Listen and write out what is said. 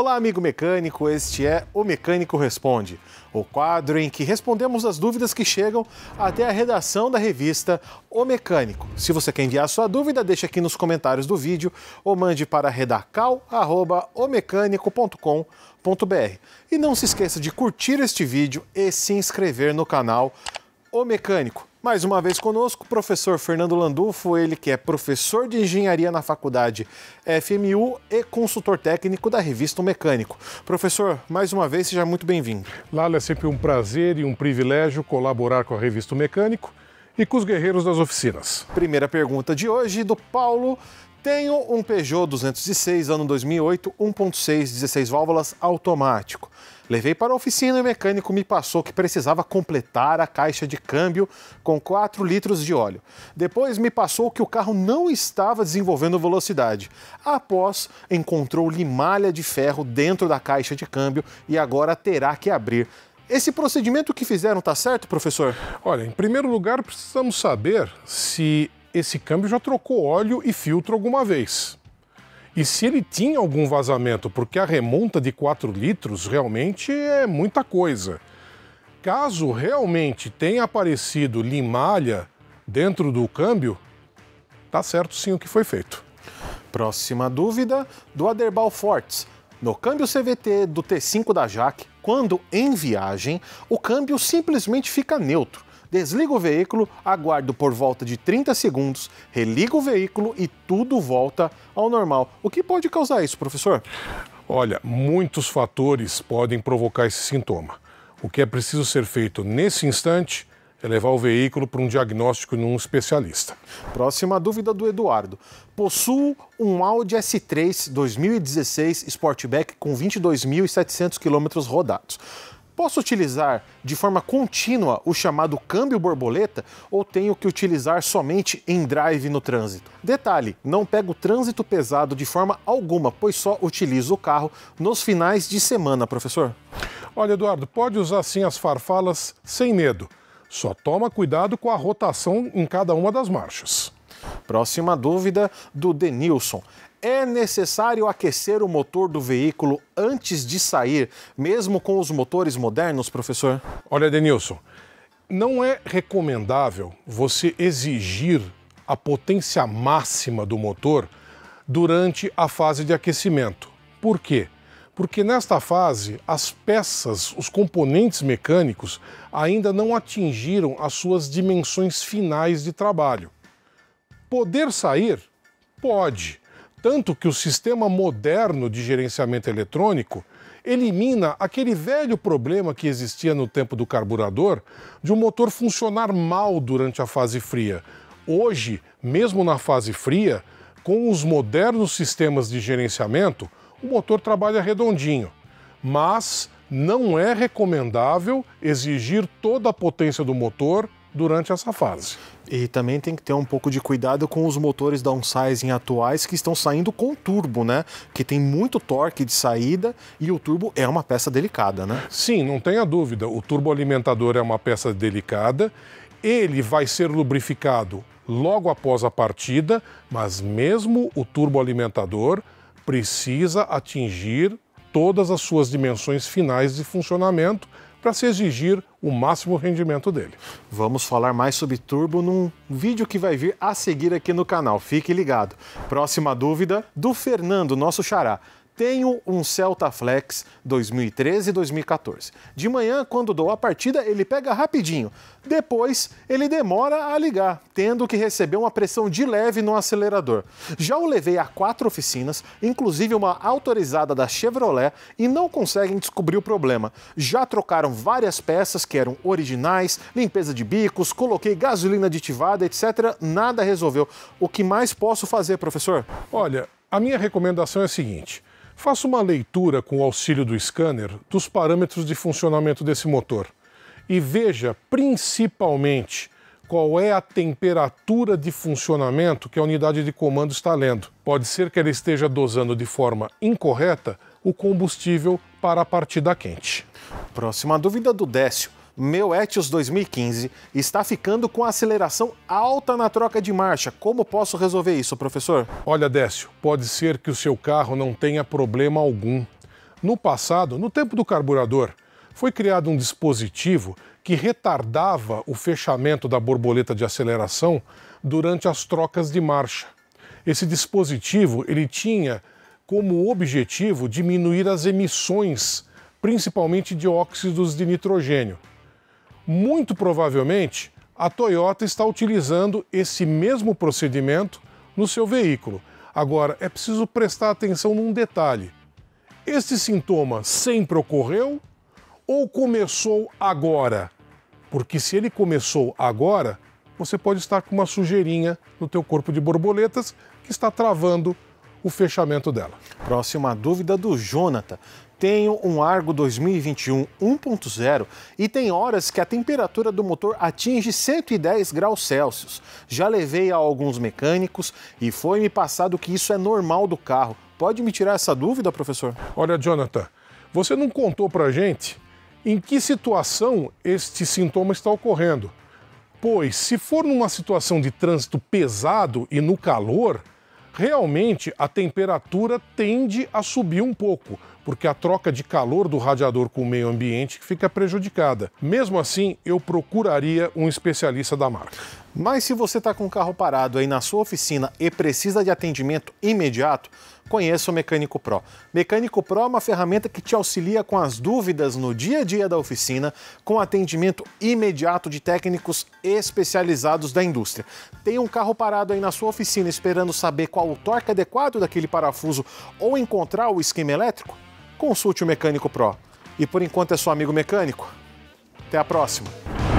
Olá, amigo mecânico, este é O Mecânico Responde, o quadro em que respondemos as dúvidas que chegam até a redação da revista O Mecânico. Se você quer enviar sua dúvida, deixe aqui nos comentários do vídeo ou mande para redacal.omecânico.com.br. E não se esqueça de curtir este vídeo e se inscrever no canal O Mecânico. Mais uma vez conosco, o professor Fernando Landulfo, ele que é professor de engenharia na faculdade FMU e consultor técnico da revista O Mecânico. Professor, mais uma vez, seja muito bem-vindo. Lala, é sempre um prazer e um privilégio colaborar com a revista O Mecânico e com os guerreiros das oficinas. Primeira pergunta de hoje, do Paulo. Tenho um Peugeot 206, ano 2008, 1.6, 16 válvulas, automático. Levei para a oficina e o mecânico me passou que precisava completar a caixa de câmbio com 4 litros de óleo. Depois me passou que o carro não estava desenvolvendo velocidade. Após, encontrou limalha de ferro dentro da caixa de câmbio e agora terá que abrir. Esse procedimento que fizeram está certo, professor? Olha, em primeiro lugar, precisamos saber se esse câmbio já trocou óleo e filtro alguma vez e se ele tinha algum vazamento, porque a remonta de 4 litros realmente é muita coisa. Caso realmente tenha aparecido limalha dentro do câmbio, tá certo sim o que foi feito. Próxima dúvida do Aderbal Fortes. No câmbio CVT do T5 da Jaque, quando em viagem, o câmbio simplesmente fica neutro desligo o veículo, aguardo por volta de 30 segundos, religo o veículo e tudo volta ao normal. O que pode causar isso, professor? Olha, muitos fatores podem provocar esse sintoma. O que é preciso ser feito nesse instante é levar o veículo para um diagnóstico num especialista. Próxima dúvida do Eduardo. Possuo um Audi S3 2016 Sportback com 22.700 km rodados. Posso utilizar de forma contínua o chamado câmbio borboleta ou tenho que utilizar somente em drive no trânsito? Detalhe, não pego trânsito pesado de forma alguma, pois só utilizo o carro nos finais de semana, professor. Olha, Eduardo, pode usar sim as farfalas sem medo. Só toma cuidado com a rotação em cada uma das marchas. Próxima dúvida do Denilson. É necessário aquecer o motor do veículo antes de sair, mesmo com os motores modernos, professor? Olha, Denilson, não é recomendável você exigir a potência máxima do motor durante a fase de aquecimento. Por quê? Porque nesta fase, as peças, os componentes mecânicos ainda não atingiram as suas dimensões finais de trabalho. Poder sair? Pode, tanto que o sistema moderno de gerenciamento eletrônico elimina aquele velho problema que existia no tempo do carburador de um motor funcionar mal durante a fase fria. Hoje, mesmo na fase fria, com os modernos sistemas de gerenciamento, o motor trabalha redondinho. Mas não é recomendável exigir toda a potência do motor durante essa fase. E também tem que ter um pouco de cuidado com os motores downsizing atuais que estão saindo com turbo, né? Que tem muito torque de saída e o turbo é uma peça delicada, né? Sim, não tenha dúvida. O turboalimentador é uma peça delicada. Ele vai ser lubrificado logo após a partida, mas mesmo o turboalimentador precisa atingir todas as suas dimensões finais de funcionamento para se exigir o máximo rendimento dele. Vamos falar mais sobre turbo num vídeo que vai vir a seguir aqui no canal. Fique ligado. Próxima dúvida do Fernando, nosso xará tenho um Celta Flex 2013 2014. De manhã, quando dou a partida, ele pega rapidinho. Depois, ele demora a ligar, tendo que receber uma pressão de leve no acelerador. Já o levei a quatro oficinas, inclusive uma autorizada da Chevrolet, e não conseguem descobrir o problema. Já trocaram várias peças que eram originais, limpeza de bicos, coloquei gasolina aditivada, etc. Nada resolveu. O que mais posso fazer, professor? Olha, a minha recomendação é a seguinte Faça uma leitura com o auxílio do scanner dos parâmetros de funcionamento desse motor e veja principalmente qual é a temperatura de funcionamento que a unidade de comando está lendo. Pode ser que ela esteja dosando de forma incorreta o combustível para a partida quente. Próxima dúvida do Décio meu Etios 2015 está ficando com aceleração alta na troca de marcha. Como posso resolver isso, professor? Olha, Décio, pode ser que o seu carro não tenha problema algum. No passado, no tempo do carburador, foi criado um dispositivo que retardava o fechamento da borboleta de aceleração durante as trocas de marcha. Esse dispositivo ele tinha como objetivo diminuir as emissões, principalmente de óxidos de nitrogênio. Muito provavelmente, a Toyota está utilizando esse mesmo procedimento no seu veículo. Agora, é preciso prestar atenção num detalhe. esse sintoma sempre ocorreu ou começou agora? Porque se ele começou agora, você pode estar com uma sujeirinha no teu corpo de borboletas que está travando o fechamento dela. Próxima dúvida do Jonathan tenho um Argo 2021 1.0 e tem horas que a temperatura do motor atinge 110 graus Celsius. Já levei a alguns mecânicos e foi me passado que isso é normal do carro. Pode me tirar essa dúvida, professor? Olha, Jonathan, você não contou pra gente em que situação este sintoma está ocorrendo. Pois, se for numa situação de trânsito pesado e no calor, realmente a temperatura tende a subir um pouco, porque a troca de calor do radiador com o meio ambiente fica prejudicada. Mesmo assim, eu procuraria um especialista da marca. Mas se você está com o carro parado aí na sua oficina e precisa de atendimento imediato, conheça o Mecânico Pro. Mecânico Pro é uma ferramenta que te auxilia com as dúvidas no dia a dia da oficina, com atendimento imediato de técnicos especializados da indústria. Tem um carro parado aí na sua oficina esperando saber qual o torque adequado daquele parafuso ou encontrar o esquema elétrico? consulte o Mecânico Pro. E por enquanto é só amigo mecânico. Até a próxima!